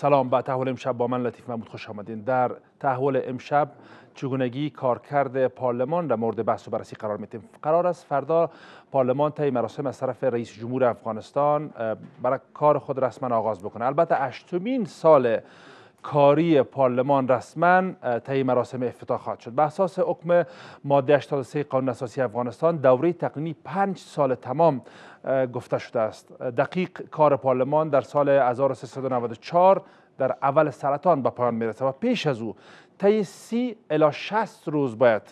سلام به تحول امشب با من لطیف محمود خوش آمدین در تحول امشب چگونگی کارکرد پارلمان در مورد بحث و بررسی قرار میتیم قرار است فردا پارلمان طی مراسم از طرف رئیس جمهور افغانستان برای کار خود رسما آغاز بکنه البته هشتمین سال کاری پارلمان رسما طی مراسم افتتاح خواهد شد به اساس حکم ماده 83 قانون اساسی افغانستان دوره تقنینی پنج سال تمام گفته شده است دقیق کار پارلمان در سال 1394 در اول سرطان به پایان میرسه و پیش از او تا سی الا 60 روز باید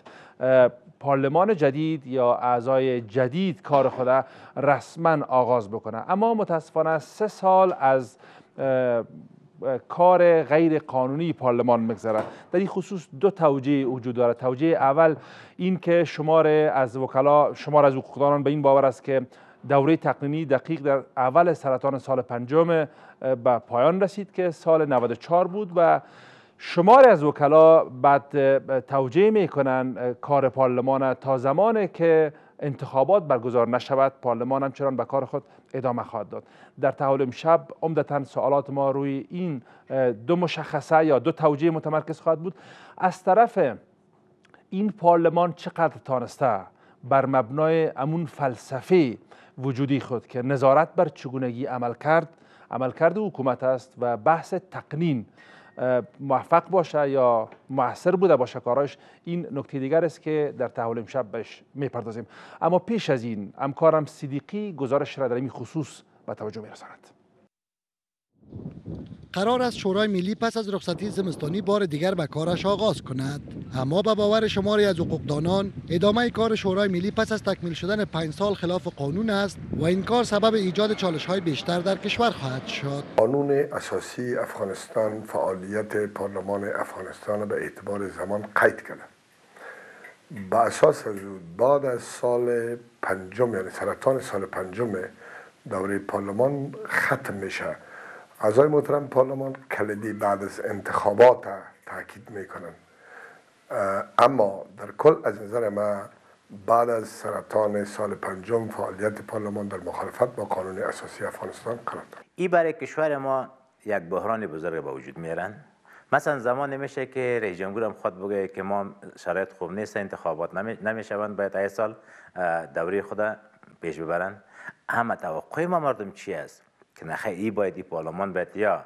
پارلمان جدید یا اعضای جدید کار خود رسما آغاز بکنه اما متاسفانه سه سال از کار غیر قانونی پارلمان مگذره در این خصوص دو توجه وجود دارد توجه اول این که شمار از وکلا شمار از حقوقدانان به این باور است که دوره تقنینی دقیق در اول سرطان سال پنجم به پایان رسید که سال 94 بود و شمار از وکلا بعد توجیه می کار پارلمان تا زمانی که انتخابات برگزار نشود پارلمان همچنان به کار خود ادامه خواهد داد در تحول شب عمدتا سوالات ما روی این دو مشخصه یا دو توجیه متمرکز خواهد بود از طرف این پارلمان چقدر تانسته بر مبنای امون فلسفه وجودی خود که نظارت بر چگونگی عمل کرد عمل کرده حکومت است و بحث تقنین موفق باشه یا موثر بوده باشه کاراش این نکته دیگر است که در تحول امشب بهش میپردازیم اما پیش از این امکارم صدیقی گزارش را در این خصوص به توجه میرساند قرار است شورای ملی پس از رخصتی زمستانی بار دیگر به کارش آغاز کند اما به باور شماری از حقوقدانان ادامه کار شورای ملی پس از تکمیل شدن پنج سال خلاف قانون است و این کار سبب ایجاد چالش های بیشتر در کشور خواهد شد قانون اساسی افغانستان فعالیت پارلمان افغانستان به اعتبار زمان قید کرده به اساس از بعد از سال پنجم یعنی سرطان سال پنجم دوره پارلمان ختم میشه اعضای محترم پارلمان کلیدی بعد از انتخابات تاکید میکنن اما در کل از نظر ما بعد از سرطان سال پنجم فعالیت پارلمان در مخالفت با قانون اساسی افغانستان قرار داد این برای کشور ما یک بحران بزرگ به وجود میرن مثلا زمان میشه که رئیس جمهور هم خود بگه که ما شرایط خوب نیست انتخابات نمیشوند باید ای سال دوره خود پیش ببرن اما توقع ما مردم چی است که نخه ای باید ای پارلمان باید یا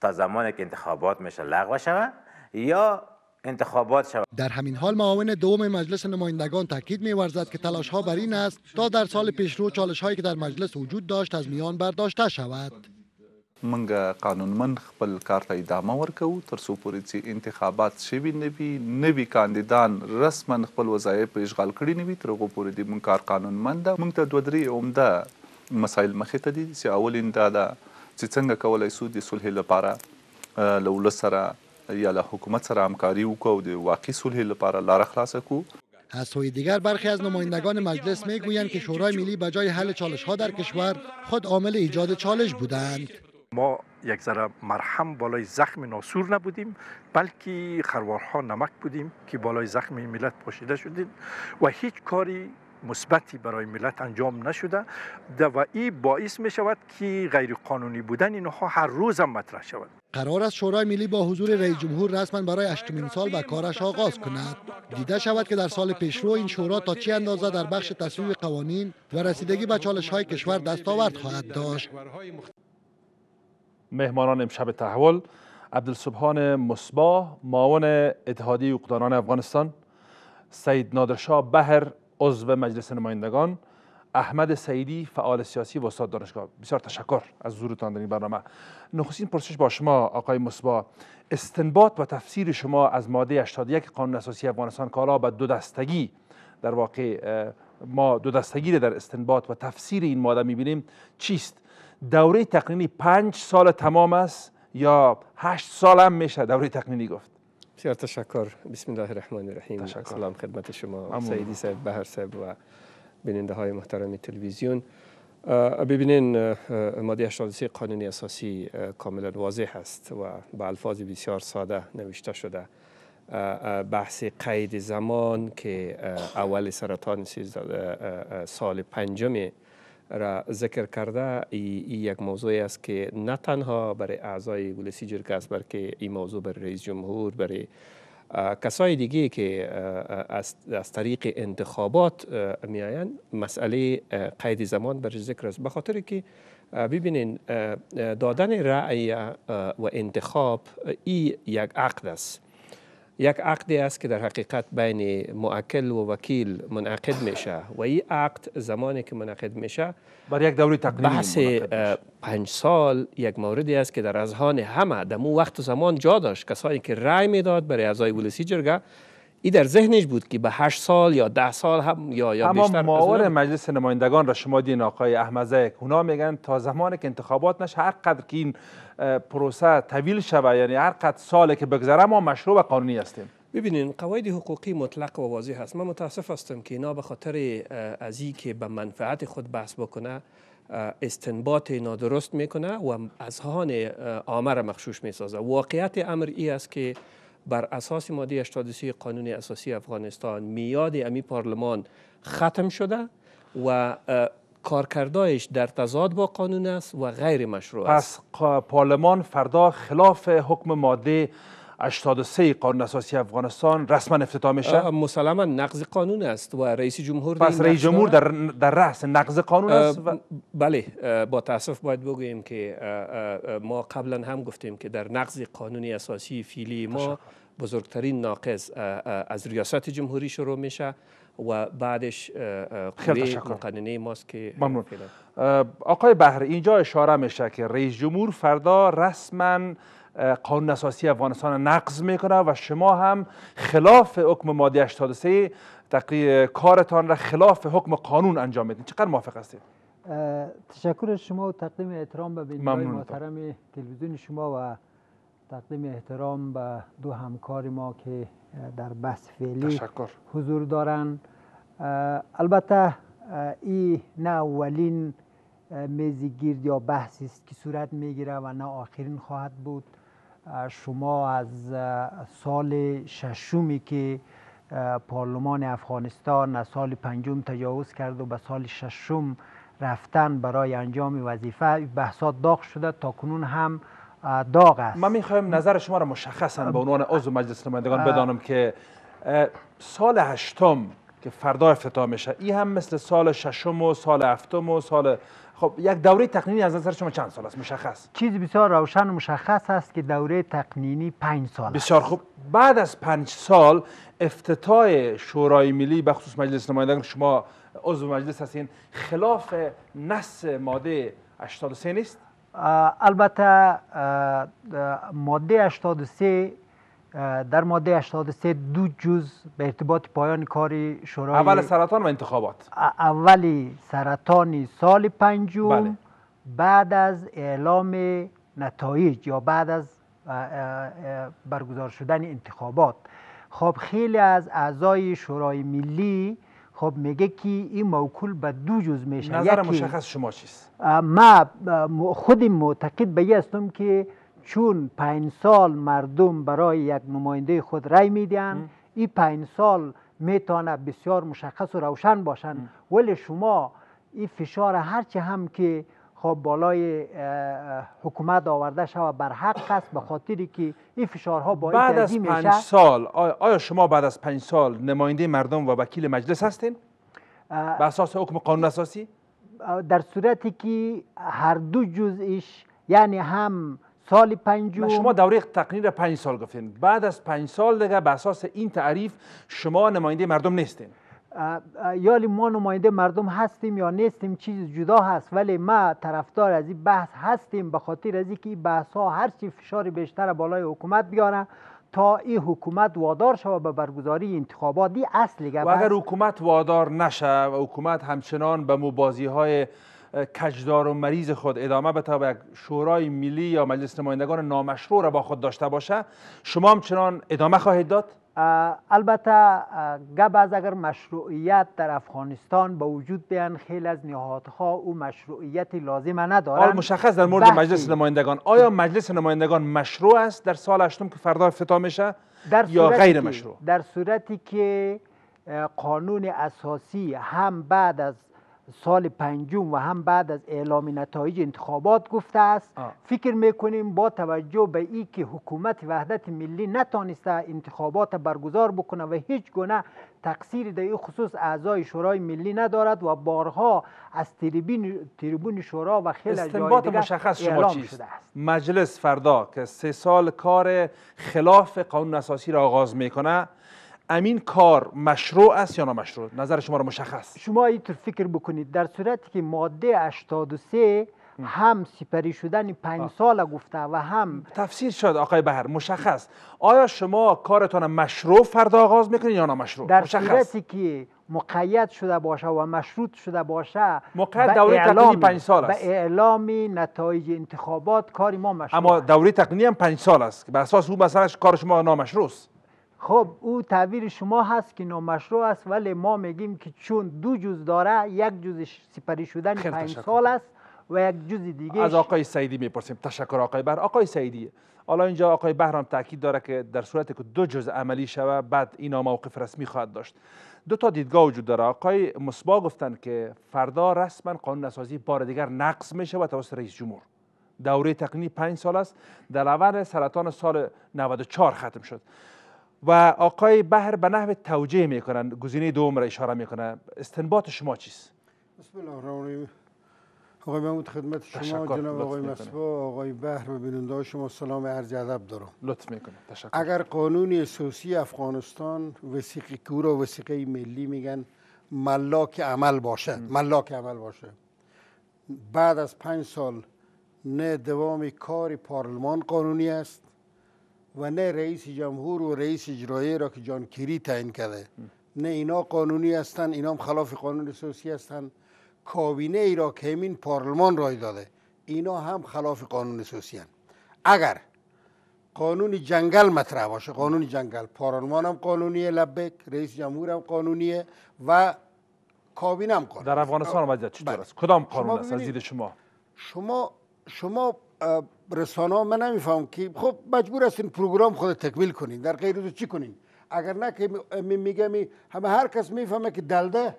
تا زمان که انتخابات میشه لغو شود یا انتخابات شود در همین حال معاون دوم مجلس نمایندگان تاکید می‌ورزد که تلاش ها بر این است تا در سال پیشرو چالش هایی که در مجلس وجود داشت از میان برداشته شود قانون من خپل کار ته ادامه ورکو تر سو پوری چې انتخابات شوی نه وي کاندیدان رسما خپل وظایف په اشغال کړي نه تر هغو پورې د کار قانونمند ده مونږ مسایل مخې ته دي چې اولین دا ده چې څنګه کولای سو د صلح لپاره له ولس سره یا له حکومت سره همکاري وکړو د واقعي صلح لپاره لاره خلاصه کو از سوی دیگر برخی از نمایندگان مجلس گویند که شورای ملی به جای حل چالش ها در کشور خود عامل ایجاد چالش بودند ما یک ذره مرهم بالای زخم ناسور نبودیم بلکه خروارها نمک بودیم که بالای زخم ملت پاشیده شدیم و هیچ کاری مثبتی برای ملت انجام نشده و این باعث می شود که غیر قانونی بودن اینها هر روز هم مطرح شود قرار است شورای ملی با حضور رئیس جمهور رسما برای هشتمین سال به کارش آغاز کند دیده شود که در سال پیشرو این شورا تا چه اندازه در بخش تصویب قوانین و رسیدگی به چالش های کشور دستاورد خواهد داشت مهمانان امشب تحول عبدالسبحان مصباح معاون اتحادیه حقوقدانان افغانستان سید نادرشاه بهر عضو مجلس نمایندگان احمد سعیدی فعال سیاسی و استاد دانشگاه بسیار تشکر از حضورتان در این برنامه نخستین پرسش با شما آقای مصبا استنباط و تفسیر شما از ماده 81 قانون اساسی افغانستان که به دو دستگی در واقع ما دو دستگی در استنباط و تفسیر این ماده میبینیم چیست دوره تقنینی پنج سال تمام است یا هشت سال هم میشه دوره تقنینی گفت بسیار تشکر بسم الله الرحمن الرحیم سلام خدمت شما سیدی صاحب بهر صاحب و بیننده های محترم تلویزیون ببینین ماده 83 قانون اساسی کاملا واضح است و به الفاظ بسیار ساده نوشته شده بحث قید زمان که اول سرطان سال پنجم را ذکر کرده ای یک موضوعی است که نه تنها برای اعضای جرگه است، بلکه این موضوع برای رئیس جمهور برای کسای دیگه که از, طریق انتخابات آین مسئله قید زمان برای ذکر است بخاطر خاطر که ببینین دادن رأی و انتخاب ای یک عقد است یک عقدی است که در حقیقت بین معکل و وکیل منعقد میشه و این عقد زمانی که منعقد میشه بر یک دوری تقریبی بحث پنج سال یک موردی است که در ازهان همه در مو وقت و زمان جا داشت کسایی که رای میداد برای اعضای ولسی جرگه ای در ذهنش بود که به هشت سال یا ده سال هم یا یا اما بیشتر معاون مجلس نمایندگان را شما دین آقای احمدزک اونا میگن تا زمانی که انتخابات نشه هر قدر که این پروسه طویل شوه یعنی هر قد سالی که بگذره ما مشروع و قانونی هستیم ببینین قواعد حقوقی مطلق و واضح هست من متاسف هستم که اینا به خاطر از که به منفعت خود بحث بکنه استنباط نادرست میکنه و از هان آمر مخشوش میسازه واقعیت امر ای است که بر اساس ماده 83 قانون اساسی افغانستان میاد امی پارلمان ختم شده و کارکردایش در تضاد با قانون است و غیر مشروع است پس پارلمان فردا خلاف حکم ماده 83 قانون اساسی افغانستان رسما افتتاح میشه مسلما نقض قانون است و رئیس جمهور پس رئیس جمهور در در رأس نقض قانون است بله با تاسف باید بگوییم که ما قبلا هم گفتیم که در نقض قانون اساسی فیلی ما بزرگترین ناقض از ریاست جمهوری شروع میشه و بعدش قوه قانونی ماست که ممنون آقای بحر اینجا اشاره میشه که رئیس جمهور فردا رسما قانون اساسی افغانستان نقض میکنه و شما هم خلاف حکم ماده 83 تقریه کارتان را خلاف حکم قانون انجام میدین چقدر موافق هستید تشکر شما و تقدیم احترام به بینندگان محترم تلویزیون شما و تقدیم احترام به دو همکار ما که در بحث فعلی حضور دارن البته این نه اولین میزگیرد یا بحثی است که صورت میگیره و نه آخرین خواهد بود شما از سال ششمی که پارلمان افغانستان از سال پنجم تجاوز کرد و به سال ششم رفتن برای انجام وظیفه بحثات داغ شده تا کنون هم داغ است من میخوایم نظر شما را مشخصا به عنوان عضو مجلس نمایندگان بدانم که سال هشتم که فردا افتتاح میشه این هم مثل سال ششم و سال هفتم و سال خب یک دوره تقنینی از نظر شما چند سال است مشخص چیز بسیار روشن و مشخص است که دوره تقنینی پنج سال است. بسیار خوب بعد از پنج سال افتتاح شورای ملی به خصوص مجلس نمایندگان شما عضو مجلس هستین خلاف نص ماده 83 نیست البته ماده 83 در ماده 83 دو جز به ارتباط پایان کاری شورای اول سرطان و انتخابات اولی سرطان سال پنجم بله. بعد از اعلام نتایج یا بعد از برگزار شدن انتخابات خب خیلی از اعضای شورای ملی خب میگه که این موکول به دو جز میشه نظر مشخص شما چیست ما خود معتقد به هستم که چون پنج سال مردم برای یک نماینده خود رای میدین این پنج سال میتونه بسیار مشخص و روشن باشن ولی شما این فشار هرچه هم که خب بالای حکومت آورده شود بر حق است به خاطری که این فشارها باعث بعد از پنج سال آیا شما بعد از پنج سال نماینده مردم و وکیل مجلس هستین؟ به اساس حکم قانون اساسی؟ در صورتی که هر دو جزئیش یعنی هم سال پنجم شما دوره تقنیر پنج سال گفتین بعد از پنج سال دیگه به اساس این تعریف شما نماینده مردم نیستین یالی ما نماینده مردم هستیم یا نیستیم چیز جدا هست ولی ما طرفدار از این بحث هستیم به خاطر از اینکه این بحث ها چی فشار بیشتر بالای حکومت بیاره تا این حکومت وادار شوه به برگزاری انتخابات اصلی. اصل و اگر حکومت وادار نشه و حکومت همچنان به مبازی های کجدار و مریض خود ادامه بده و یک شورای ملی یا مجلس نمایندگان نامشروع را با خود داشته باشه شما همچنان ادامه خواهید داد البته گب از اگر مشروعیت در افغانستان به وجود بیان خیلی از نهادها او مشروعیت لازمه ندارند مشخص در مورد مجلس نمایندگان آیا مجلس نمایندگان مشروع است در سال هشتم که فردا افتتاح میشه در یا غیر مشروع در صورتی که قانون اساسی هم بعد از سال پنجم و هم بعد از اعلام نتایج انتخابات گفته است فکر میکنیم با توجه به ای که حکومت وحدت ملی نتانسته انتخابات برگزار بکنه و هیچ گونه تقصیر در این خصوص اعضای شورای ملی ندارد و بارها از تریبون تریبون شورا و خیلی دیگر مشخص شما چیست مجلس فردا که سه سال کار خلاف قانون اساسی را آغاز میکنه امین کار مشروع است یا نامشروع نظر شما رو مشخص شما اینطور فکر بکنید در صورتی که ماده 83 هم سپری شدن پنج سال گفته و هم تفسیر شد آقای بهر مشخص آیا شما کارتان مشروع فردا آغاز میکنید یا نامشروع در که مقید شده باشه و مشروط شده باشه مقید دوره تقنی پنج سال است به اعلام نتایج انتخابات کار ما مشروع اما دوره تقنی هم پنج سال است که بر اساس او مثلا کار شما نامشروع است خب او تعبیر شما هست که نامشروع است ولی ما میگیم که چون دو جز داره یک جز سپری شدن پنج سال است و یک جز دیگه از آقای سعیدی میپرسیم تشکر آقای بر. آقای سیدی. حالا اینجا آقای بهرام تاکید داره که در صورتی که دو جز عملی شوه بعد اینا موقف رسمی خواهد داشت دو تا دیدگاه وجود داره آقای مصبا گفتن که فردا رسما قانون اساسی بار دیگر نقض میشه و توسط رئیس جمهور دوره تقنی پنج سال است در اول سرطان سال 94 ختم شد و آقای بهر به نحو توجیه میکنن گزینه دوم را اشاره میکنه استنباط شما چیست بسم الله الرحمن الرحیم آقای محمود خدمت شما جناب آقای مصبا آقای بهر و بیننده شما سلام عرض ادب دارم لطف میکنه تشکر اگر قانون اساسی افغانستان وسیقی و وسیقی ملی میگن ملاک عمل باشد ملاک عمل باشه. بعد از پنج سال نه دوام کار پارلمان قانونی است و نه رئیس جمهور و رئیس اجرایی را که جان کیری تعیین کرده نه اینا قانونی هستند اینا هم خلاف قانون اساسی هستند کابینه ای را که همین پارلمان رای داده اینا هم خلاف قانون اساسی هستند اگر قانون جنگل مطرح باشه قانون جنگل پارلمان هم قانونیه لبک رئیس جمهور هم قانونیه و کابینه هم در افغانستان وضعیت چطور بله. است کدام قانون است از دید شما شما شما رسانه ها من نمیفهم که خب مجبور این پروگرام خود تکمیل کنین در غیر چی کنین اگر نه که میگم همه هر کس میفهمه که دلده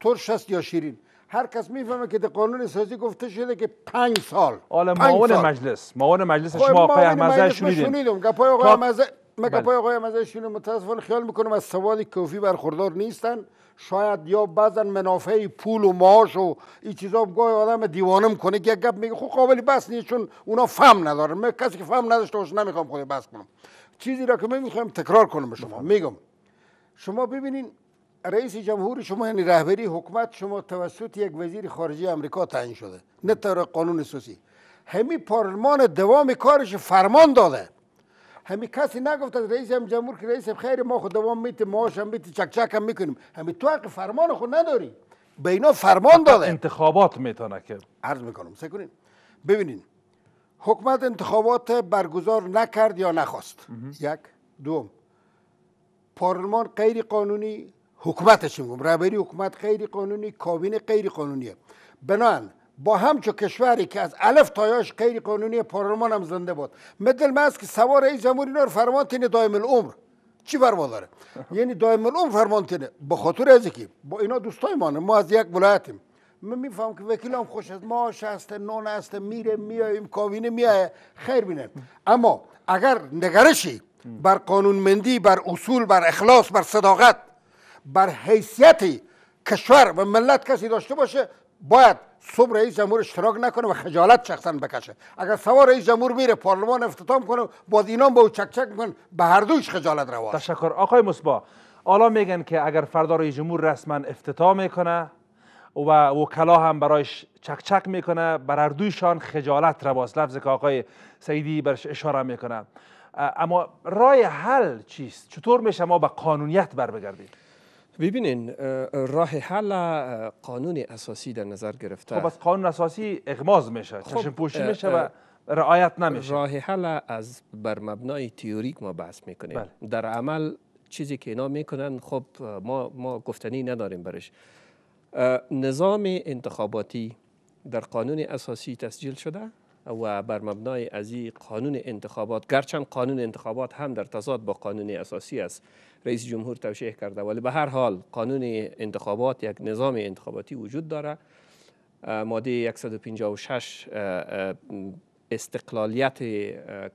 ترش است یا شیرین هر کس میفهمه که در قانون سازی گفته شده که پنج سال حالا معاون مجلس معاون مجلس خب شما بله. آقای احمد شنیدم گپای آقای مزه من گپای آقای شنیدم متاسفانه خیال میکنم از سوالی کافی برخوردار نیستن شاید یا بعضا منافع پول و ماش و این چیزا گاهی آدم دیوانه کنه که گپ میگه خب قابل بس نیست چون اونا فهم ندارن من کسی که فهم نداشته باشه نمیخوام خود بس کنم چیزی را که من میخوام تکرار کنم به شما میگم شما ببینین رئیس جمهور شما یعنی رهبری حکومت شما توسط یک وزیر خارجه آمریکا تعیین شده نه طبق قانون اساسی همین پارلمان دوام کارش فرمان داده همی کسی نگفت از رئیس هم جمهور که رئیس خیر ما خود دوام میتیم ماش هم چک چک هم میکنیم همی تو حق فرمان خود نداری به اینا فرمان داده انتخابات میتونه که عرض میکنم سکنین ببینین حکومت انتخابات برگزار نکرد یا نخواست یک دوم پارلمان غیر قانونی حکومتش میگم رهبری حکومت غیر قانونی کابینه غیر قانونیه بنان با همچو کشوری که از الف تا یاش غیر قانونی پارلمان هم زنده بود مثل من است که سوار این جمهور اینا فرمان تینه دائم العمر چی بر داره یعنی دائم العمر فرمان تینه به خاطر از کی؟ با اینا دوستای ما ما از یک ولایتیم من میفهم که وکیل هم خوش از ما شست نان هست میره میاییم کابینه میایه خیر بینن اما اگر نگرشی بر قانون مندی، بر اصول بر اخلاص بر صداقت بر حیثیت کشور و ملت کسی داشته باشه باید صبح رئیس جمهور اشتراک نکنه و خجالت شخصا بکشه اگر سوار رئیس جمهور میره پارلمان افتتام کنه با دینام با او چکچک میکنن به هر دوش خجالت روا تشکر آقای مصبا حالا میگن که اگر فردا رئیس جمهور رسما افتتاح میکنه و وکلا هم برایش چکچک میکنه بر هر خجالت رواست لفظ که آقای سیدی برش اشاره میکنه اما رای حل چیست چطور میشه ما به قانونیت بر بگردیم ببینین راه حل قانون اساسی در نظر گرفته خب از قانون اساسی اغماز میشه خب چشم پوشی میشه و رعایت نمیشه راه حل از بر مبنای تیوریک ما بحث میکنیم بله. در عمل چیزی که اینا میکنن خب ما ما گفتنی نداریم برش نظام انتخاباتی در قانون اساسی تسجیل شده و بر مبنای از قانون انتخابات گرچند قانون انتخابات هم در تضاد با قانون اساسی است رئیس جمهور توشیح کرده ولی به هر حال قانون انتخابات یک نظام انتخاباتی وجود داره ماده 156 استقلالیت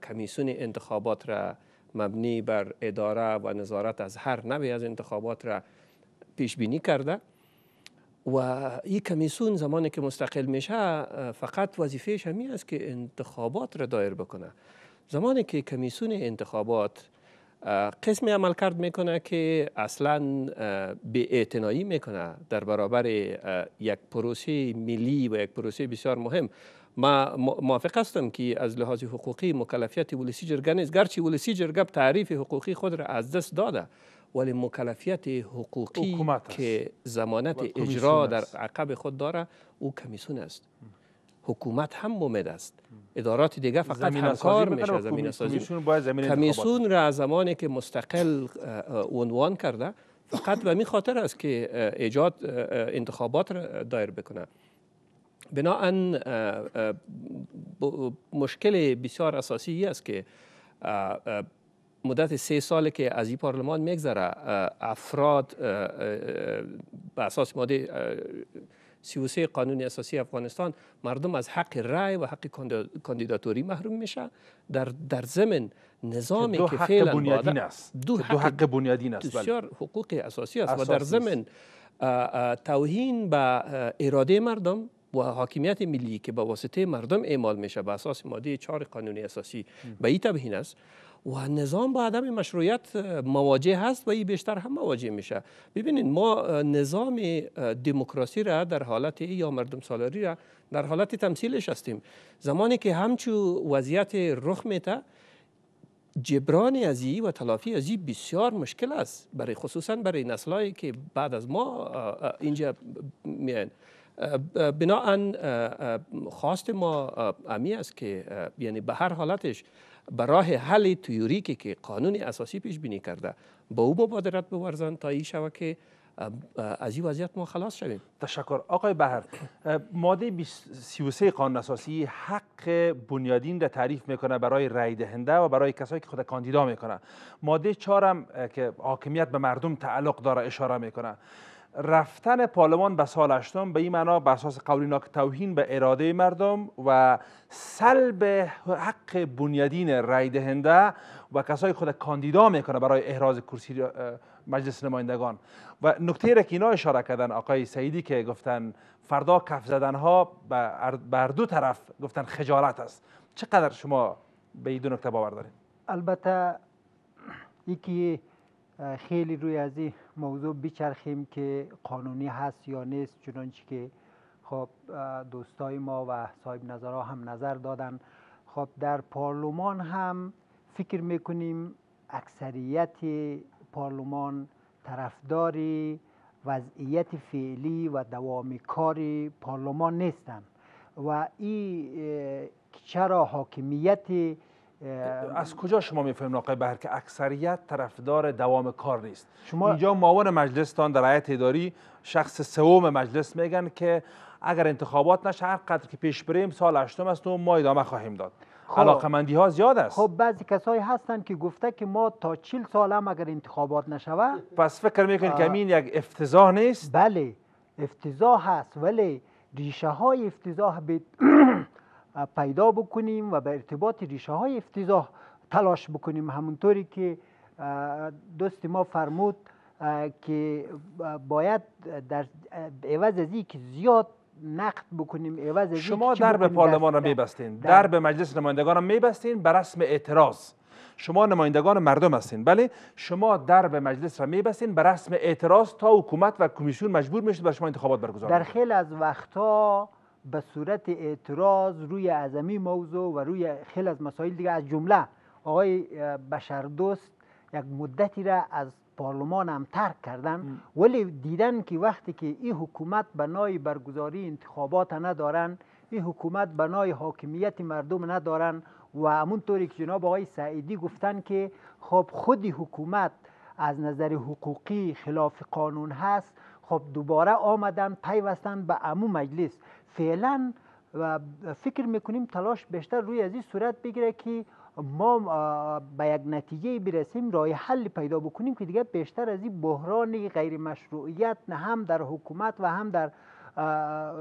کمیسیون انتخابات را مبنی بر اداره و نظارت از هر نوی از انتخابات را پیش بینی کرده و این کمیسون زمانی که مستقل میشه فقط وظیفهش همی است که انتخابات را دایر بکنه زمانی که کمیسون انتخابات قسم عمل کرد میکنه که اصلا به اعتنایی میکنه در برابر یک پروسه ملی و یک پروسه بسیار مهم ما موافق هستم که از لحاظ حقوقی مکلفیت ولسی جرگه نیست گرچه ولسی جرگه تعریف حقوقی خود را از دست داده ولی مکلفیت حقوقی که زمانت اجرا در عقب خود داره او کمیسون است حکومت هم ممد است ادارات دیگه فقط همکار میشه زمین کمیسون را زمانی که مستقل عنوان کرده فقط به می خاطر است که ایجاد انتخابات را دایر بکنه بناهن مشکل بسیار اساسی است که مدت سه ساله که از این پارلمان میگذره افراد به اساس ماده سی قانون اساسی افغانستان مردم از حق رای و حق کاندیداتوری محروم میشه در در ضمن نظامی که فعلا بنیادین است دو حق, حق بنیادین است بله. بسیار حقوق اساسی است و در ضمن توهین به اراده مردم و حاکمیت ملی که با واسطه مردم اعمال میشه به اساس ماده چهار قانون اساسی به این تبهین است و نظام با عدم مشروعیت مواجه هست و ای بیشتر هم مواجه میشه ببینید ما نظام دموکراسی را در حالت یا مردم سالاری را در حالت تمثیلش هستیم زمانی که همچو وضعیت رخ میته جبران از ای و تلافی از بسیار مشکل است برای خصوصا برای نسلایی که بعد از ما اینجا میان بناهن خواست ما امی است که یعنی به هر حالتش برای حل تیوریکی که قانون اساسی پیش بینی کرده با او مبادرت بورزن تا این شوه که از این وضعیت ما خلاص شویم تشکر آقای بهر ماده 33 قانون اساسی حق بنیادین را تعریف میکنه برای رای دهنده و برای کسایی که خود کاندیدا میکنه ماده 4 هم که حاکمیت به مردم تعلق داره اشاره میکنه رفتن پارلمان به سال هشتم به این معنا به اساس قولی توهین به اراده مردم و سلب حق بنیادین رای دهنده و کسای خود کاندیدا میکنه برای احراز کرسی مجلس نمایندگان و نکته را که اینا اشاره کردن آقای سعیدی که گفتن فردا کف زدن ها بر دو طرف گفتن خجالت است چقدر شما به این دو نکته باور دارید البته یکی خیلی روی از این موضوع بیچرخیم که قانونی هست یا نیست چنانچه که خب دوستای ما و صاحب نظرها هم نظر دادن خب در پارلمان هم فکر میکنیم اکثریت پارلمان طرفداری وضعیت فعلی و دوام کاری پارلمان نیستن و این چرا حاکمیت از کجا شما میفهمید آقای بهر که اکثریت طرفدار دوام کار نیست شما اینجا معاون مجلستان در هیئت اداری شخص سوم مجلس میگن که اگر انتخابات نشه هر قدر که پیش بریم سال هشتم است و ما ادامه خواهیم داد خب مندی ها زیاد است خب بعضی کسایی هستند که گفته که ما تا 40 سال هم اگر انتخابات نشوه پس فکر میکنید که این یک افتضاح نیست بله افتضاح هست ولی ریشه های افتضاح پیدا بکنیم و به ارتباط ریشه های افتضاح تلاش بکنیم همونطوری که دوست ما فرمود که باید در عوض از که زیاد نقد بکنیم عوض از شما به پارلمان را میبستین به مجلس نمایندگان را میبستین به رسم اعتراض شما نمایندگان مردم هستین بله شما در به مجلس را میبستین به رسم اعتراض تا حکومت و کمیسیون مجبور میشید بر شما انتخابات برگزار در خیلی از وقتها به صورت اعتراض روی عظمی موضوع و روی خیلی از مسائل دیگه از جمله آقای بشردوست یک مدتی را از پارلمان هم ترک کردن ولی دیدن که وقتی که این حکومت بنای برگزاری انتخابات ندارن این حکومت بنای حاکمیت مردم ندارن و طوری که جناب آقای سعیدی گفتن که خب خودی حکومت از نظر حقوقی خلاف قانون هست خب دوباره آمدن پیوستن به امو مجلس فعلا و فکر میکنیم تلاش بیشتر روی از این صورت بگیره که ما به یک نتیجه برسیم راه حل پیدا بکنیم که دیگه بیشتر از این بحران غیر مشروعیت نه هم در حکومت و هم در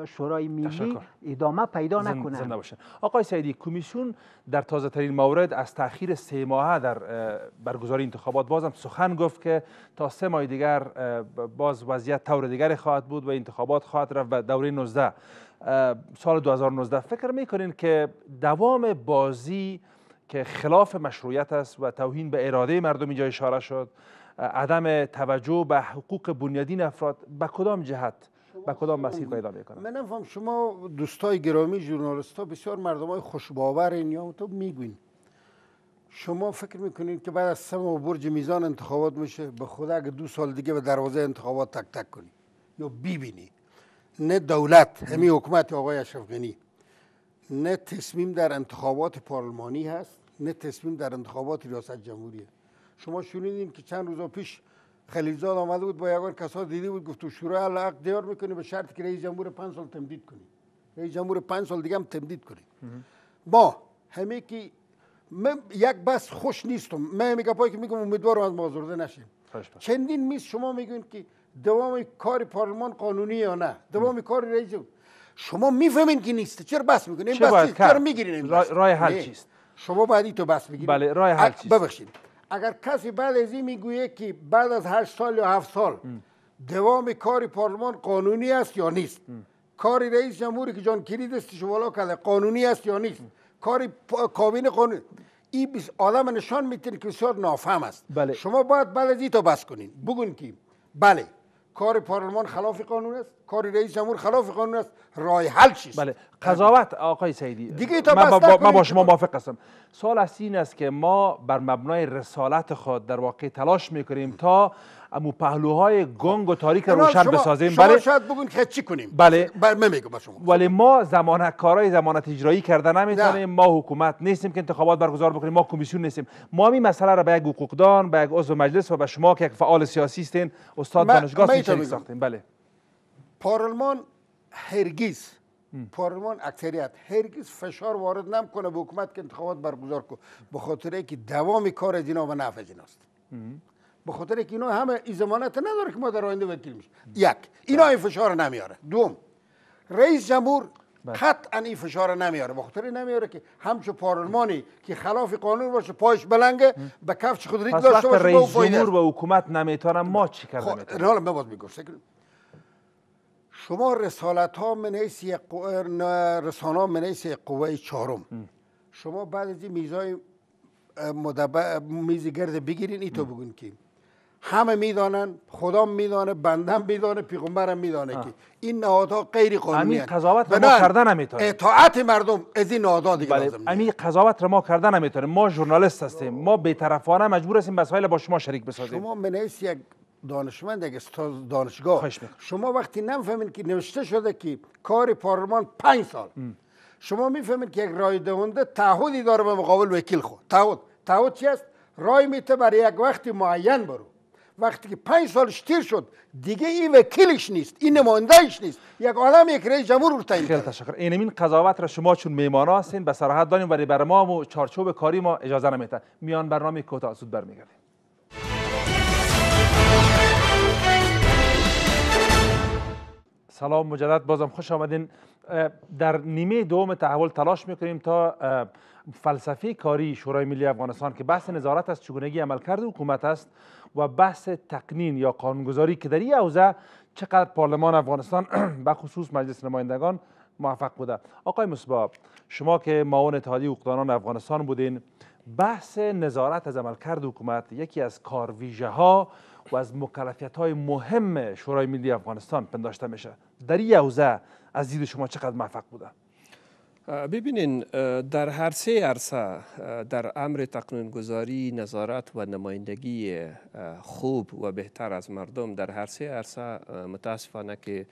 شورای ملی ادامه پیدا نکنه آقای سیدی کمیسیون در تازه ترین مورد از تاخیر سه ماه در برگزاری انتخابات بازم سخن گفت که تا سه ماه دیگر باز وضعیت طور دیگری خواهد بود و انتخابات خواهد رفت و دوره 19 سال 2019 فکر میکنین که دوام بازی که خلاف مشروعیت است و توهین به اراده مردم اینجا اشاره شد عدم توجه به حقوق بنیادین افراد به کدام جهت به کدام مسیر پیدا میکنه من نفهم شما دوستای گرامی ژورنالیست ها بسیار مردم های خوشباور این یا تو میگوین شما فکر میکنین که بعد از سم و برج میزان انتخابات میشه به خدا اگه دو سال دیگه به دروازه انتخابات تک تک کنی یا بیبینی نه دولت همین حکومت آقای اشرف غنی نه تصمیم در انتخابات پارلمانی هست نه تصمیم در انتخابات ریاست جمهوری شما شنیدین که چند روز پیش خلیلزاد آمده بود با یک کسا دیده بود گفت تو شروع حق دیار میکنی به شرط که رئیس جمهور پنج سال تمدید کنی رئیس جمهور پنج سال دیگه هم تمدید کنی با همه که من یک بس خوش نیستم من میگم پای که میگم امیدوارم از ما نشیم چندین میز شما میگوین که دوام کار پارلمان قانونی یا نه دوام کار رئیس شما میفهمین که نیست چرا بس میکنین این بس چرا میگیرین راه حل چیست شما بعدی تو بس میگیرین بله رای حل چیست ببخشید اگر کسی بعد از این میگویه که بعد از 8 سال یا 7 سال دوام کار پارلمان قانونی است یا نیست کار رئیس جمهوری که جان کلید است شما کرده قانونی است یا نیست کاری کار کابینه قانونی بس آدم نشان میتین که بسیار نافهم است بله. شما باید این تو بس کنین بگون که بله کار پارلمان خلاف قانون است کار رئیس جمهور خلاف قانون است رای حل چیست بله قضاوت آقای سیدی دیگه تا من با, با, با شما موافق هستم سال از این است که ما بر مبنای رسالت خود در واقع تلاش میکنیم تا امو پهلوهای گنگ و تاریک خب، روشن بسازیم شما بله. شاید بگون که چی کنیم بله بر بله، میگم با شما ولی ما زمانه کارای زمانه اجرایی کرده نمیتونیم ما حکومت نیستیم که انتخابات برگزار بکنیم ما کمیسیون نیستیم ما این مسئله را به یک حقوقدان به یک عضو مجلس و به شما که یک فعال سیاسی هستین استاد دانشگاه ساختیم بله پارلمان هرگیز پارلمان اکثریت هرگز فشار وارد نمکنه به حکومت که انتخابات برگزار کنه به خاطر اینکه دوام کار از اینا و نفع از به خاطر اینکه اینا همه ای ضمانت نداره که ما در آینده وکیل میشه یک اینا بله. این فشار نمیاره دوم رئیس جمهور بله. قطعا این فشار نمیاره به خاطر نمیاره که همچو پارلمانی که خلاف قانون باشه پایش بلنگه به کفش خود ریگ داشته باشه رئیس جمهور و حکومت نمیتونن ما چیکار کنیم خب، حالا شما رسالت ها یک رسانه ها قوه چهارم شما بعد از این میزای میزی گرد بگیرین ای تو بگون که همه میدانن خدا میدانه بندم میدانه پیغمبرم میدانه که این نهادها غیر قانونی همین قضاوت ما کردن نمیتونه اطاعت مردم از این نهادها دیگه بله. همین قضاوت ما کردن نمیتونه ما ژورنالیست هستیم ما بی‌طرفانه مجبور هستیم بسایل با شما شریک بسازیم شما منیس یک دانشمند یک استاد دانشگاه شما وقتی نمیفهمید که نوشته شده که کار پارلمان پنج سال شما میفهمید که یک رای دهنده تعهدی داره به مقابل وکیل خود تعهد تعهد چی است رای میته برای یک وقتی معین برو وقتی که پنج سال تیر شد دیگه این وکیلش نیست این نمایندهش نیست یک آدم یک رئیس جمهور رو تعیین خیلی تشکر این قضاوت را شما چون میمانا هستین به صراحت دانیم برای بر ما و چارچوب کاری ما اجازه نمیده میان برنامه کوتاه سود برمیگردیم سلام مجدد بازم خوش آمدین در نیمه دوم تحول تلاش میکنیم تا فلسفه کاری شورای ملی افغانستان که بحث نظارت از چگونگی عملکرد حکومت است و بحث تقنین یا قانونگذاری که در این حوزه چقدر پارلمان افغانستان به خصوص مجلس نمایندگان موفق بوده آقای مصباح شما که معاون اتحادیه حقوقدانان افغانستان بودین بحث نظارت از عملکرد حکومت یکی از کارویژه ها و از مکلفیت های مهم شورای ملی افغانستان پنداشته میشه در این حوزه از دید شما چقدر موفق بوده ببینین در هر سه عرصه در امر گذاری نظارت و نمایندگی خوب و بهتر از مردم در هر سه عرصه متاسفانه که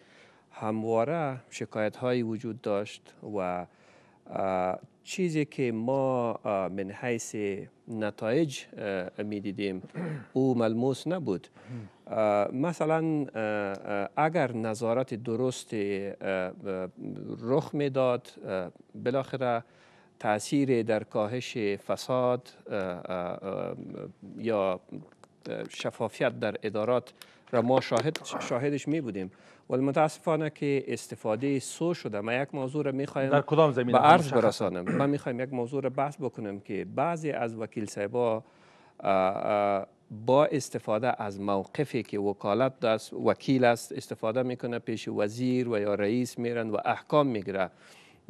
همواره شکایت های وجود داشت و چیزی که ما من حیث نتایج می دیدیم او ملموس نبود مثلا اگر نظارت درست رخ داد، بالاخره تاثیر در کاهش فساد یا شفافیت در ادارات را ما شاهد شاهدش می بودیم ولی متاسفانه که استفاده سو شده ما یک موضوع را میخوایم در کدام به عرض برسانم ما میخوایم یک موضوع را بحث بکنم که بعضی از وکیل سایبا با استفاده از موقفی که وکالت دست وکیل است استفاده میکنه پیش وزیر و یا رئیس میرن و احکام میگیره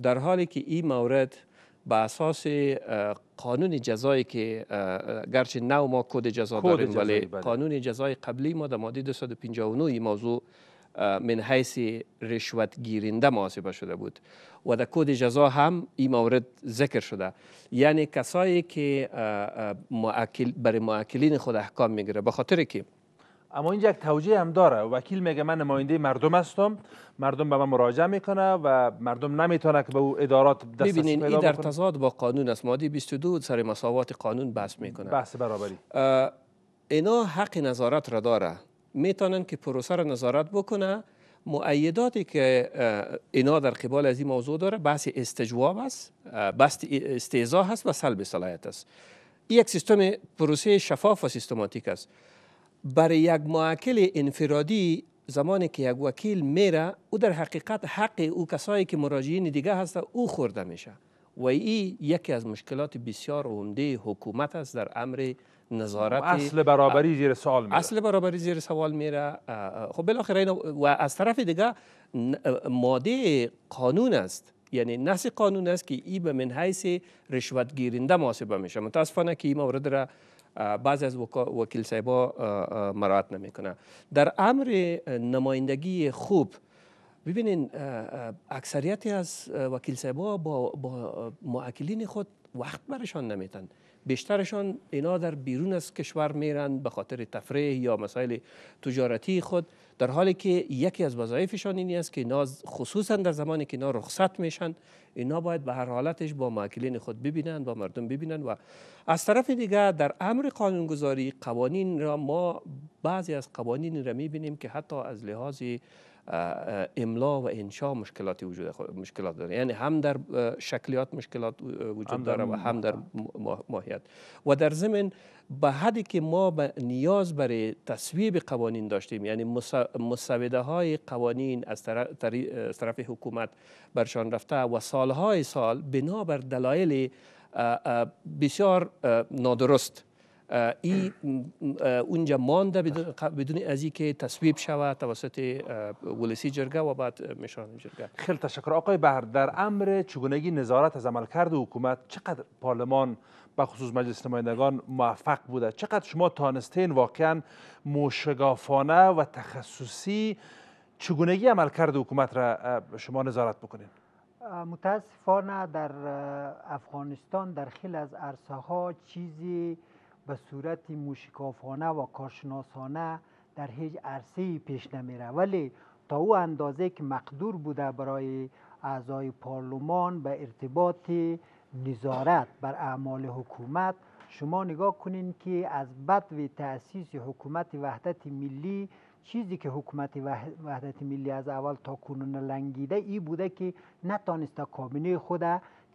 در حالی که این مورد به اساس قانون جزایی که گرچه نو ما کد جزا داریم ولی بله. قانون جزای قبلی ما در ماده 259 این موضوع من حیث رشوت گیرنده محاسبه شده بود و در کد جزا هم این مورد ذکر شده یعنی کسایی که برای معاکلین خود احکام میگیره به خاطر که اما اینجا یک توجیه هم داره وکیل میگه من نماینده مردم هستم مردم به من مراجعه میکنه و مردم نمیتونه که به او ادارات دست ببینین این در تضاد با قانون است ماده 22 سر مساوات قانون بحث میکنه بحث برابری اینا حق نظارت را داره میتونن که پروسه را نظارت بکنه معیداتی که اینا در قبال از این موضوع داره بحث استجواب است بحث استعزا هست و سلب صلاحیت است یک سیستم پروسه شفاف و سیستماتیک است برای یک معکل انفرادی زمانی که یک وکیل میره او در حقیقت حق او کسایی که مراجعین دیگه هست او خورده میشه و این یکی از مشکلات بسیار عمده حکومت است در امر نظارت اصل برابری زیر سوال میره اصل برابری زیر سوال میره خب بالاخره و از طرف دیگه ماده قانون است یعنی نص قانون است که ای به منحیث رشوت گیرنده محاسبه میشه متاسفانه که این مورد را بعض از وکیل صاحبا مراعت نمیکنه در امر نمایندگی خوب ببینین اکثریت از وکیل صاحبا با, با خود وقت برشان نمیتن بیشترشان اینا در بیرون از کشور میرن به خاطر تفریح یا مسائل تجارتی خود در حالی که یکی از وظایفشان این است که ناز خصوصا در زمانی که اینا رخصت میشن اینا باید به هر حالتش با معکلین خود ببینن با مردم ببینن و از طرف دیگر در امر قانونگذاری قوانین را ما بعضی از قوانین را میبینیم که حتی از لحاظی املا و انشا مشکلاتی وجود مشکلات داره یعنی هم در شکلیات مشکلات وجود داره و هم در ماهیت و در ضمن به حدی که ما به نیاز برای تصویب قوانین داشتیم یعنی مسوده های قوانین از طرف حکومت برشان رفته و سالهای سال بنابر دلایل بسیار نادرست ای اونجا مانده بدون از که تصویب شود توسط ولسی جرگه و بعد مشان جرگه خیلی تشکر آقای بهر در امر چگونگی نظارت از عملکرد حکومت چقدر پارلمان به خصوص مجلس نمایندگان موفق بوده چقدر شما تانستین واقعا مشگافانه و تخصصی چگونگی عملکرد حکومت را شما نظارت بکنین متاسفانه در افغانستان در خیلی از عرصه ها چیزی به صورت موشکافانه و کارشناسانه در هیچ عرصه پیش نمیره ولی تا او اندازه که مقدور بوده برای اعضای پارلمان به ارتباط نظارت بر اعمال حکومت شما نگاه کنین که از و تأسیس حکومت وحدت ملی چیزی که حکومت وحدت ملی از اول تا کنون لنگیده ای بوده که نتانسته کابینه خود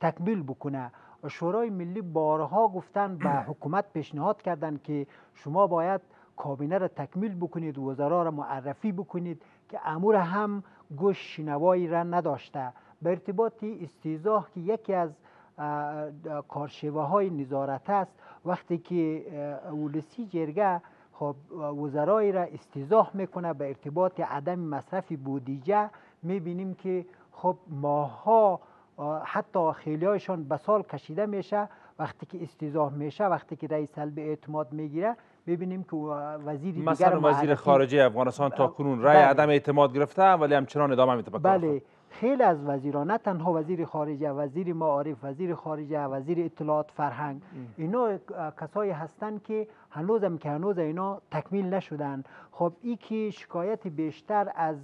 تکمیل بکنه شورای ملی بارها گفتن به حکومت پیشنهاد کردند که شما باید کابینه را تکمیل بکنید و وزرا را معرفی بکنید که امور هم گوش شنوایی را نداشته به ارتباط استیزاه که یکی از کارشوه های نظارت است وقتی که ولسی جرگه خب وزرای را استیزاه میکنه به ارتباط عدم مصرف بودیجه میبینیم که خب ماها حتی خیلی هایشان به سال کشیده میشه وقتی که استیضاح میشه وقتی که رئیس سلب اعتماد میگیره ببینیم که وزیر دیگر مثلا وزیر خارجه افغانستان تا کنون رأی بله. عدم اعتماد گرفته ولی همچنان ادامه میده بله خیلی از وزیران نه تنها وزیر خارجه وزیر معارف وزیر خارجه وزیر اطلاعات فرهنگ اینا کسایی هستند که هنوز هم که هنوز اینا تکمیل نشدن خب ای که شکایت بیشتر از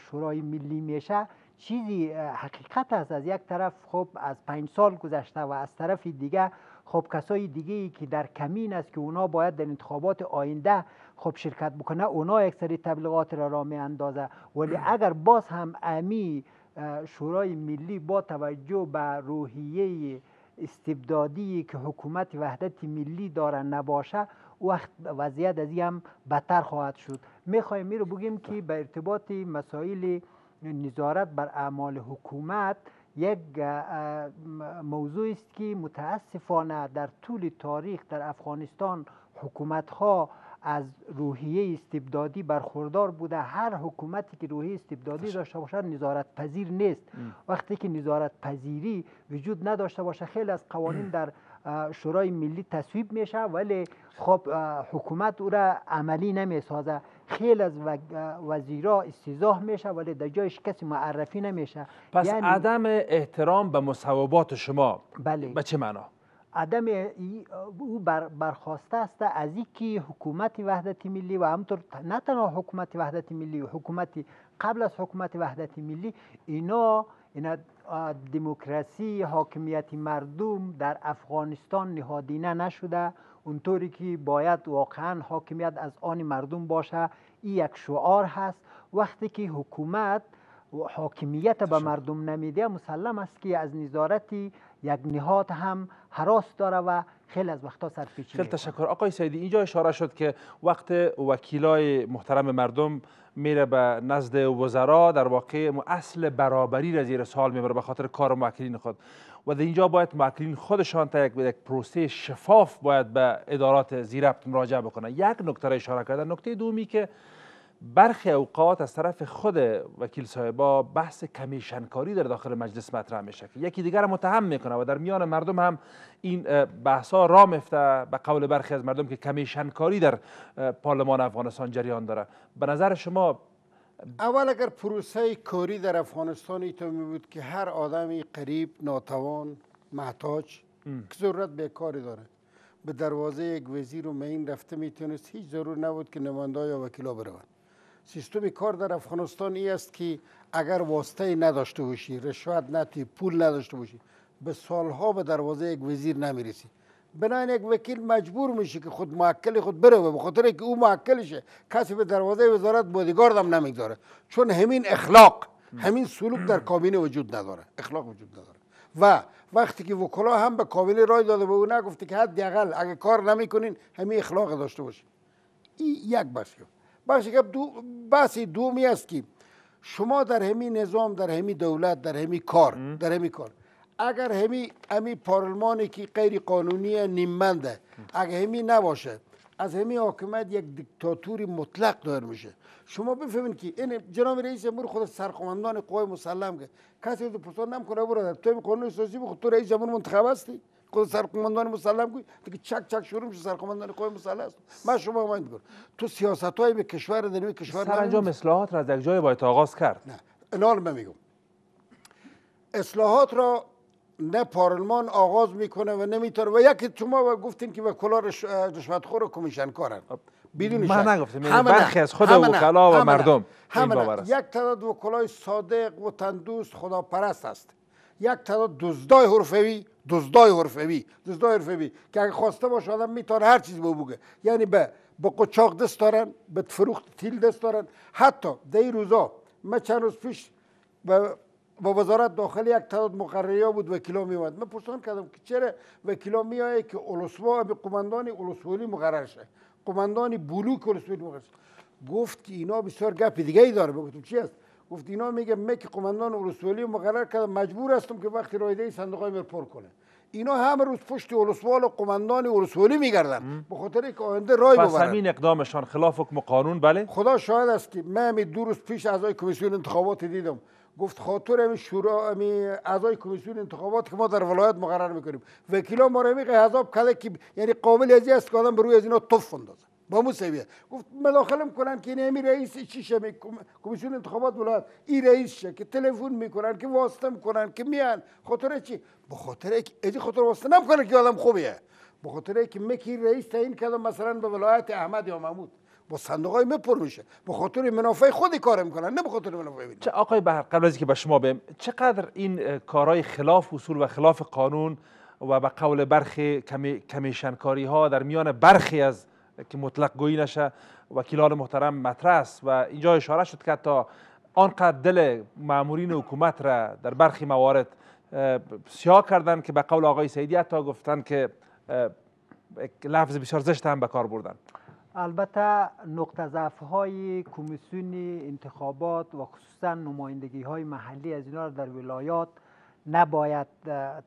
شورای ملی میشه چیزی حقیقت است از یک طرف خب از پنج سال گذشته و از طرف دیگه خب کسای دیگه ای که در کمین است که اونا باید در انتخابات آینده خب شرکت بکنه اونا یک سری تبلیغات را را می اندازه ولی اگر باز هم امی شورای ملی با توجه به روحیه استبدادی که حکومت وحدت ملی داره نباشه وقت وضعیت از هم بتر خواهد شد میخوایم می رو بگیم که بله. به ارتباط مسائل نظارت بر اعمال حکومت یک موضوع است که متاسفانه در طول تاریخ در افغانستان حکومت ها از روحیه استبدادی برخوردار بوده هر حکومتی که روحیه استبدادی داشته باشد نظارت پذیر نیست وقتی که نظارت پذیری وجود نداشته باشه خیلی از قوانین در شورای ملی تصویب میشه ولی خب حکومت او را عملی نمیسازه خیلی از وزیرا استیزاه میشه ولی در جایش کسی معرفی نمیشه پس یعنی عدم احترام به مصوبات شما بله. به چه معنا؟ عدم او بر برخواسته است از اینکه حکومت وحدت ملی و همطور نه تنها حکومت وحدت ملی و حکومت قبل از حکومت وحدت ملی اینا اینا دموکراسی حاکمیت مردم در افغانستان نهادینه نشده اونطوری که باید واقعا حاکمیت از آن مردم باشه این یک شعار هست وقتی که حکومت حاکمیت به مردم نمیده مسلم است که از نظارت یک نهاد هم حراس داره و خیلی از وقتا سرپیچی خیلی تشکر آقای سیدی اینجا اشاره شد که وقت وکیلای محترم مردم میره به نزد وزرا در واقع اصل برابری را زیر سوال میبره به خاطر کار موکلین خود و در اینجا باید معکلین خودشان تا یک پروسه شفاف باید به ادارات زیربط مراجعه بکنه یک نکته را اشاره کردن نکته دومی که برخی اوقات از طرف خود وکیل صاحبا بحث کمیشنکاری در داخل مجلس مطرح میشه که یکی دیگر متهم میکنه و در میان مردم هم این بحث ها را میفته به قول برخی از مردم که کمیشنکاری در پارلمان افغانستان جریان داره به نظر شما اول اگر پروسه کاری در افغانستان ایتا می بود که هر آدمی قریب ناتوان محتاج که ضرورت به کاری داره به دروازه یک وزیر و مین رفته میتونست هیچ ضرور نبود که نمانده یا وکیلا برون سیستم کار در افغانستان ای است که اگر واسطه نداشته باشی رشوت نتی پول نداشته باشی به سالها به دروازه یک وزیر نمیرسی بنان یک وکیل مجبور میشه که خود معکل خود بره به خاطر که او معکلشه کسی به دروازه وزارت بادیگارد هم نمیگذاره چون همین اخلاق همین سلوک در کابینه وجود نداره اخلاق وجود نداره و وقتی که وکلا هم به کابینه رای داده به او نگفته که حداقل اگه کار نمیکنین همین اخلاق داشته باشین این یک بخش بخش دو بحث دومی است که شما در همین نظام در همین دولت در همین کار در همین کار اگر همی امی پارلمانی که غیر قانونی نیمنده اگر همی نباشه از همی حکومت یک دیکتاتوری مطلق دار میشه شما بفهمید که این جناب رئیس جمهور خود سرقومندان قوای مسلم که کسی دو پرسان نمکنه برو تو قانون اساسی بخود تو رئیس جمهور منتخب هستی خود سرقومندان مسلم گوی دیگه چک چک شروع میشه سرقماندان قوای مسلم است من شما همین تو سیاست های به کشور دنیا کشور سرانجام اصلاحات را از جای باید آغاز کرد نه الان میگم اصلاحات را نه پارلمان آغاز میکنه و نمیتونه و یکی شما و گفتین که وکلا رشوت و کمیشن کارن بدون خب، من نگفتم یعنی برخی از خود وکلا و مردم همه یک تعداد وکلای صادق و تندوست خداپرست است یک تعداد دزدای حرفوی دزدای حرفوی دزدای حرفوی که اگه خواسته باشه آدم میتونه هر چیز بو یعنی به به قچاق دست دارن به فروخت تیل دست دارن حتی ده روزا من چند روز پیش به با وزارت داخل یک تعداد مقرریا بود وکیلا می اومد من پرسان کردم که چرا وکیلا می که اولسوا به قماندان اولسولی مقرر شه قماندان بلوک اولسولی مقرر شه گفت که اینا بسیار گپ دیگه ای داره گفتم چی است گفت اینا میگه من که قماندان اولسولی مقرر کردم مجبور هستم که وقتی رایده صندوق های پر کنه اینا همه روز پشت اولسوال و قماندان اولسوالی میگردن به خاطر اینکه آینده رای ببرن پس همین اقدامشان خلاف حکم قانون بله خدا شاهد است که من دو روز پیش اعضای کمیسیون انتخابات دیدم گفت خاطر امی شورا امی اعضای کمیسیون انتخابات که ما در ولایت مقرر میکنیم وکیلا ما رو حضاب کرده که یعنی قابل از است که آدم بروی روی از اینا تف اندازه با مو سویه گفت مداخله کنن که این رئیس چیشه می کمیسیون انتخابات ولایت این رئیس شه که تلفون میکنن که واسطه میکنن که میان خاطر چی به خاطر ازی خاطر واسطه نمیکنه که آدم خوبیه بخاطر خاطر اینکه مکی رئیس تعیین کرده مثلا به ولایت احمد یا محمود با صندوق های پر میشه به خاطر منافع خودی کار میکنن نه به خاطر منافع چه آقای بحر قبل از که به شما بیم چقدر این کارهای خلاف اصول و خلاف قانون و به قول برخی کمیشنکاری ها در میان برخی از که مطلق گویی نشه وکیلان محترم مطرح و اینجا اشاره شد که تا آنقدر دل مامورین حکومت را در برخی موارد سیاه کردن که به قول آقای سیدی حتی گفتن که لفظ بسیار زشت هم به کار بردن البته نقطه ضعف های کمیسیون انتخابات و خصوصا نمایندگی های محلی از اینا در ولایات نباید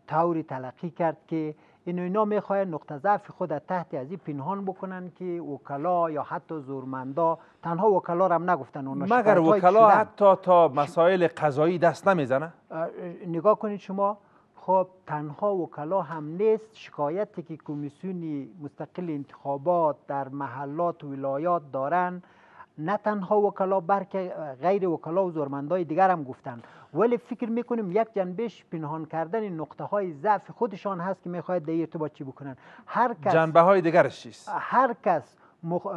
طوری تلقی کرد که اینو اینا میخواین نقطه ضعف خود تحت از این پنهان بکنن که وکلا یا حتی زورمندا تنها وکلا هم نگفتن اونا مگر وکلا حتی تا مسائل قضایی دست نمیزنه نگاه کنید شما انتخاب تنها وکلا هم نیست شکایتی که کمیسیون مستقل انتخابات در محلات و ولایات دارن نه تنها وکلا بلکه غیر وکلا و زورمندای دیگر هم گفتن ولی فکر میکنیم یک جنبش پنهان کردن نقطه های ضعف خودشان هست که میخواید در ارتباط چی بکنن هر کس جنبه های دیگرش چیست هر کس مخ...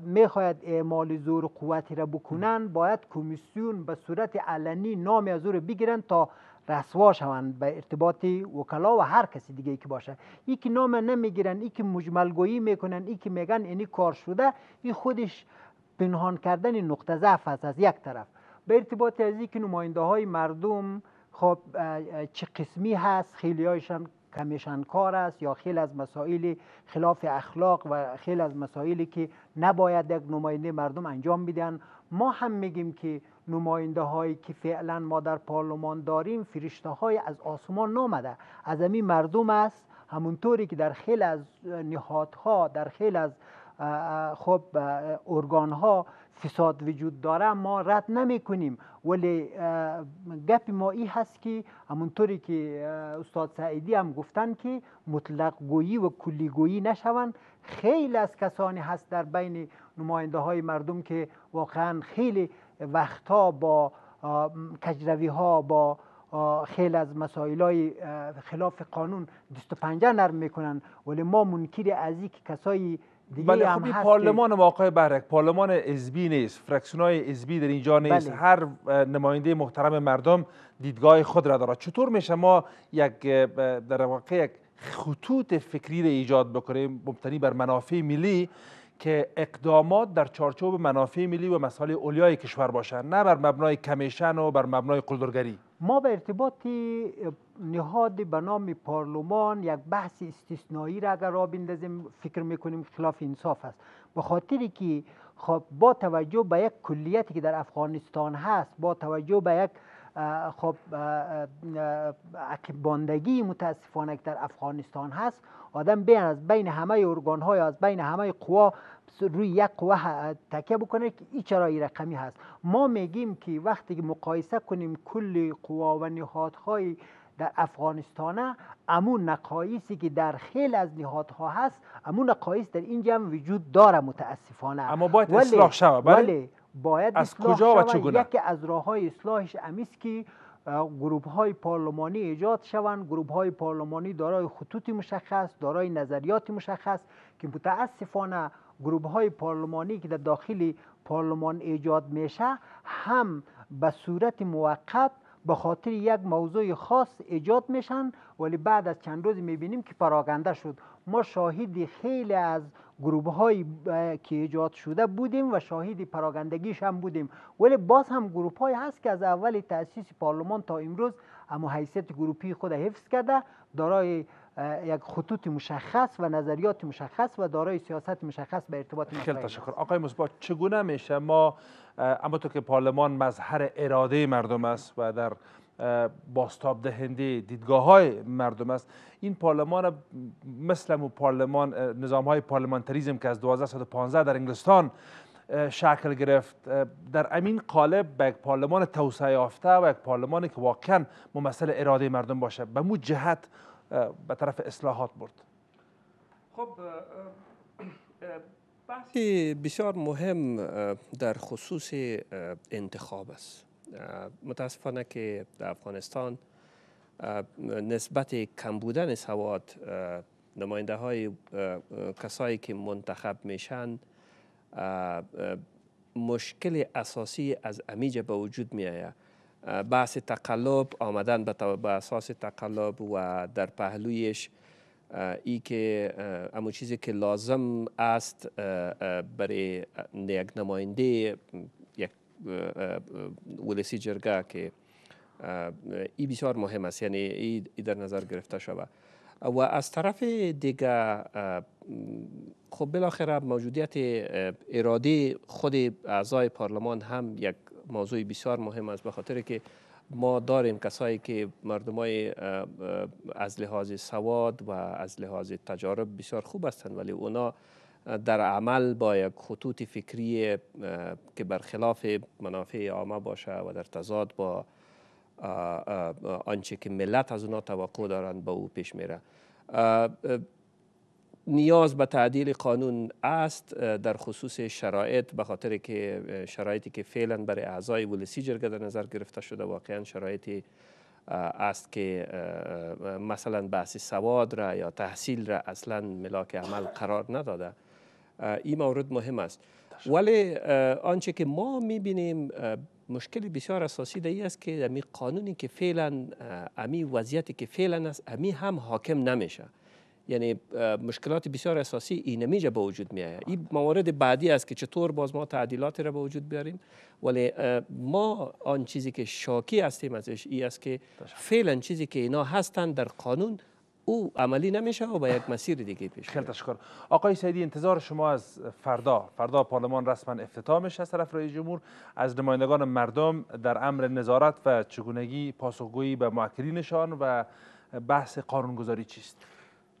میخواید اعمال زور و قوتی را بکنن باید کمیسیون به صورت علنی نام از او بگیرن تا رسوا شوند به ارتباط وکلا و هر کسی دیگه ای که باشه ای که نام نمیگیرن ای که مجملگویی میکنن ای که میگن اینی کار شده این خودش پنهان کردن نقطه ضعف است از یک طرف به ارتباط از که نماینده های مردم خب چه قسمی هست خیلی هایشان کمیشن کار است یا خیلی از مسائل خلاف اخلاق و خیلی از مسائلی که نباید یک نماینده مردم انجام بدن ما هم میگیم که نماینده هایی که فعلا ما در پارلمان داریم فریشته های از آسمان نامده از امی مردم است همونطوری که در خیلی از نهادها در خیلی از خب ارگان ها فساد وجود داره ما رد نمی کنیم ولی گپ ما ای هست که همونطوری که استاد سعیدی هم گفتن که مطلق گویی و کلی گویی نشوند خیلی از کسانی هست در بین نماینده های مردم که واقعا خیلی وقتا با کجروی ها با خیلی از مسائل های خلاف قانون دست و پنجه نرم میکنن ولی ما منکر از بله، خب این که کسایی بله خب پارلمان ما آقای برک پارلمان ازبی نیست فرکسون های ازبی در اینجا نیست بله. هر نماینده محترم مردم دیدگاه خود را دارد چطور میشه ما یک در واقع یک خطوط فکری را ایجاد بکنیم مبتنی بر منافع ملی که اقدامات در چارچوب منافع ملی و مسائل اولیای کشور باشند نه بر مبنای کمیشن و بر مبنای قلدرگری ما به ارتباط نهاد به نام پارلمان یک بحث استثنایی را اگر را فکر میکنیم خلاف انصاف است به خاطری که خب با توجه به یک کلیتی که در افغانستان هست با توجه به یک خب باندگی متاسفانه که در افغانستان هست آدم بین از بین همه ارگان های از بین همه قوا روی یک قوه تکیه بکنه که این چرا رقمی هست ما میگیم که وقتی که مقایسه کنیم کل قوا و نهادهای در افغانستان امون نقایسی که در خیلی از نهادها هست امون نقایس در اینجا هم وجود داره متاسفانه اما باید اصلاح شود بله باید از کجا و چگونه یکی از راه های اصلاحش امیست که گروه های پارلمانی ایجاد شوند گروه های پارلمانی دارای خطوط مشخص دارای نظریات مشخص که متاسفانه گروه های پارلمانی که در داخل پارلمان ایجاد میشه هم به صورت موقت به خاطر یک موضوع خاص ایجاد میشن ولی بعد از چند روز میبینیم که پراگنده شد ما شاهد خیلی از گروه هایی که ایجاد شده بودیم و شاهد پراگندگیش هم بودیم ولی باز هم گروه های هست که از اول تاسیس پارلمان تا امروز اما حیثیت گروپی خود حفظ کرده دارای یک خطوط مشخص و نظریات مشخص و دارای سیاست مشخص به ارتباط خیلی تشکر آقای مصباح چگونه میشه ما اما تو که پارلمان مظهر اراده مردم است و در باستاب دهنده دیدگاه های مردم است این پارلمان مثل پارلمان نظام های پارلمانتریزم که از 1215 در انگلستان شکل گرفت در امین قالب به یک پارلمان توسعه یافته و یک پارلمانی که واقعا ممثل اراده مردم باشه به مو جهت به طرف اصلاحات برد خب بحث بسیار مهم در خصوص انتخاب است متاسفانه که در افغانستان نسبت کم بودن سواد نماینده های کسایی که منتخب میشن مشکل اساسی از امیج به وجود می آید بحث تقلب آمدن به اساس تقلب و در پهلویش ای که امو چیزی که لازم است برای یک نماینده ولسی جرگه که ای بسیار مهم است یعنی ای در نظر گرفته شود و از طرف دیگه خب بالاخره موجودیت اراده خود اعضای پارلمان هم یک موضوع بسیار مهم است به خاطر که ما داریم کسایی که مردمای از لحاظ سواد و از لحاظ تجارب بسیار خوب هستند ولی اونا در عمل با یک خطوط فکری که برخلاف منافع عامه باشه و در تضاد با آنچه که ملت از اونا توقع دارند با او پیش میره نیاز به تعدیل قانون است در خصوص شرایط به خاطر که شرایطی که فعلا برای اعضای جرگه در نظر گرفته شده واقعا شرایطی است که مثلا بحث سواد را یا تحصیل را اصلا ملاک عمل قرار نداده این مورد مهم است ولی آنچه که ما بینیم مشکل بسیار اساسی دهی است که امی قانونی که فعلا امی وضعیتی که فعلا است امی هم حاکم نمیشه یعنی مشکلات بسیار اساسی این جا به وجود می بله. این موارد بعدی است که چطور باز ما تعدیلات را به وجود بیاریم ولی ما آن چیزی که شاکی هستیم ازش این است که فعلا چیزی که اینا هستند در قانون او عملی نمیشه و به یک مسیر دیگه پیش خیلی تشکر آقای سیدی انتظار شما از فردا فردا پارلمان رسما افتتاح میشه از طرف رئیس جمهور از نمایندگان مردم در امر نظارت و چگونگی پاسخگویی به نشان و بحث قانونگذاری چیست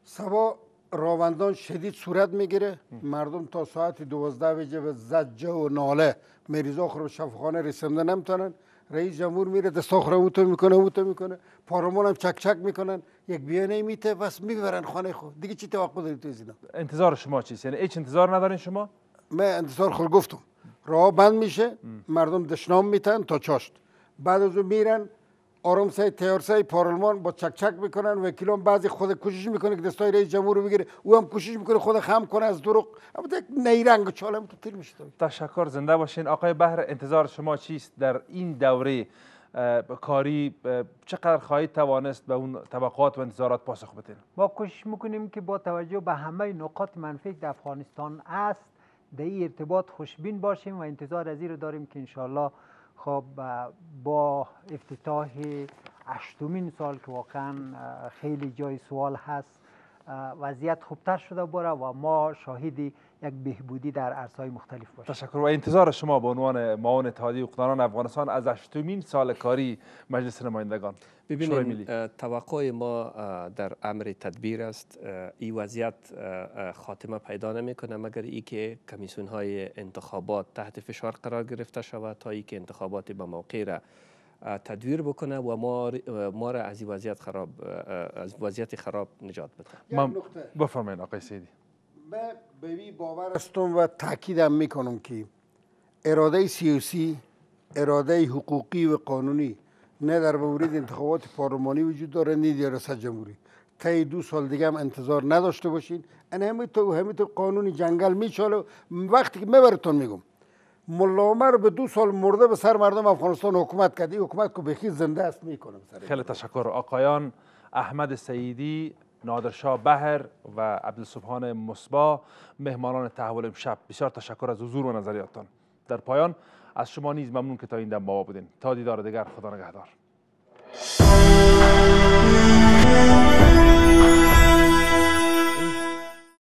سبا راوندان شدید صورت میگیره مردم تا ساعت دوازده بجه به زجه و ناله مریض آخر شفخانه رسنده نمیتونن رئیس جمهور میره دستاخ او اوتو میکنه اوتو میکنه پارلمان هم چک چک میکنن یک بیانیه میته بس میبرن خانه خود دیگه چی توقع دارید تو اینا انتظار شما چیست یعنی هیچ انتظار ندارین شما من انتظار خود گفتم راه بند میشه مردم دشنام میتن تا چاشت بعد از اون میرن تیار تیارسای پارلمان با چکچک میکنن وکیلان بعضی خود کوشش میکنه که دستای رئیس جمهور رو بگیره او هم کوشش میکنه خود خم کنه از دروغ اما یک نیرنگ چالم تو تیر میشه تشکر زنده باشین آقای بهر انتظار شما چیست در این دوره کاری چقدر خواهید توانست به اون طبقات و انتظارات پاسخ بدین ما کوشش میکنیم که با توجه به همه نقاط منفی در افغانستان است در این ارتباط خوشبین باشیم و انتظار از رو داریم که انشالله خب با افتتاح هشتمین سال که واقعا خیلی جای سوال هست وضعیت خوبتر شده باره و ما شاهد یک بهبودی در عرصه‌های مختلف باشیم تشکر و انتظار شما به عنوان معاون اتحادیه حقوقدانان افغانستان از هشتمین سال کاری مجلس نمایندگان ببینید توقع ما در امر تدبیر است این وضعیت خاتمه پیدا نمیکنه مگر که کمیسون های انتخابات تحت فشار قرار گرفته شود تا که انتخابات به موقع را تدویر بکنه و ما ما را از وضعیت خراب از وضعیت خراب نجات بده من بفرمایید آقای سیدی من به باور استم و تاکیدم میکنم که اراده سیاسی اراده حقوقی و قانونی نه در بورید انتخابات پارلمانی وجود داره نه در ریاست جمهوری تا دو سال دیگه هم انتظار نداشته باشین ان همه تو تو قانون جنگل میچاله وقتی که میبرتون میگم ملا عمر به دو سال مرده به سر مردم افغانستان حکومت کرد این حکومت که بخی زنده است میکنم سر خیلی تشکر آقایان احمد سیدی نادرشاه بهر و عبدالسبحان مصبا مهمانان تحول امشب بسیار تشکر از حضور و نظریاتتان در پایان از شما نیز ممنون که تا این دم با بودین تا دیدار دیگر خدا نگهدار